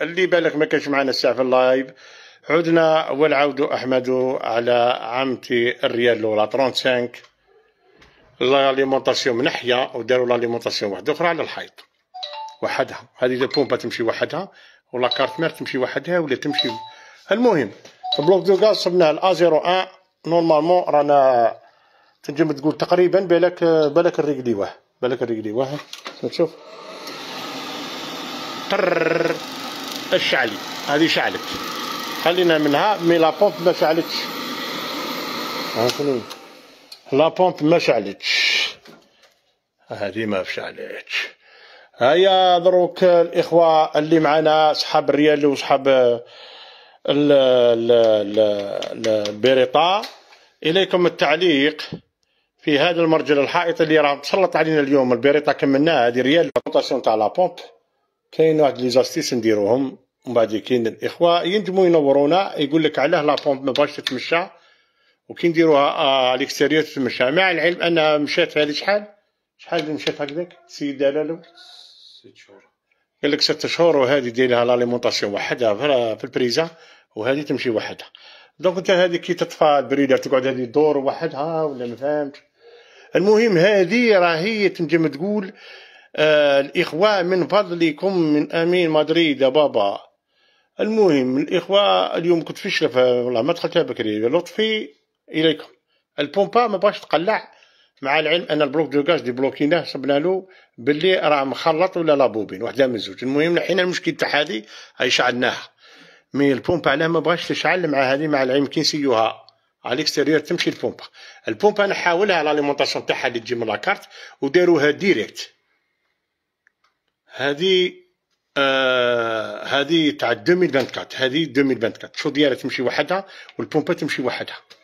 اللي بالك ما كانش معنا الساعه في اللايف عدنا والعود احمد على عمتي الريال لولا 35 لاليمونطاسيون من حيا وداروا لاليمونطاسيون واحده اخرى على الحيط وحدها هذه البومبا تمشي وحدها ولا كارت مير تمشي وحدها ولا تمشي المهم بلوك دو غاز صبناه ال 01 نورمالمون رانا تنجم تقول تقريبا بالك بالك الريكليوه واه بالك الريكليوه واه شوف الشعلي هذه شعلت خلينا منها مي لا بومب ما شعلتش فهمتني لا بومب ما شعلتش هذه ما شعلتش هيا دروك الاخوه اللي معنا صحاب الريال وصحاب البريطا اليكم التعليق في هذا المرجل الحائط اللي راه مسلط علينا اليوم البريطا كملناها هذه ريال تاع لا بومب كاين واحد لي زاستيس نديروهم ومن بعد كاين الاخوه يندموا ينورونا يقول لك علاه لا بومب ما تتمشى وكي نديروها آه، الاكستيريور تتمشى مع العلم انها مشات هذه شحال شحال مشات هكذاك السيد دلالو ست شهور قال لك ست شهور وهذه دير لاليمونطاسيون وحدها في البريزا وهذه تمشي وحدها دونك انت هذه كي تطفى البريده تقعد هذه دور وحدها ولا ما فهمتش المهم هذه راهي تنجم تقول آه، الإخوة من فضلكم من أمين مدريد يا بابا المهم الإخوة اليوم كنت في الشفا والله ما دخلتها بكري لطفي إليكم البومبا ما باش تقلع مع العلم أن البلوك دو غاز دي بلوكيناه صبنا له باللي راه مخلط ولا لابوبين وحده من الزوج المهم نحينا المشكل تاع هذه هاي شعلناها مي البومبا علاه ما بغاش تشعل مع هذه مع العلم كي نسيوها على الاكستيريور تمشي البومبا البومبا نحاولها على ليمونطاسيون تاعها اللي تجي من لاكارت وداروها ديريكت هذه آه هذه تاع 2024 هذه 2024 شو ديالها تمشي وحدها والبومبه تمشي وحدها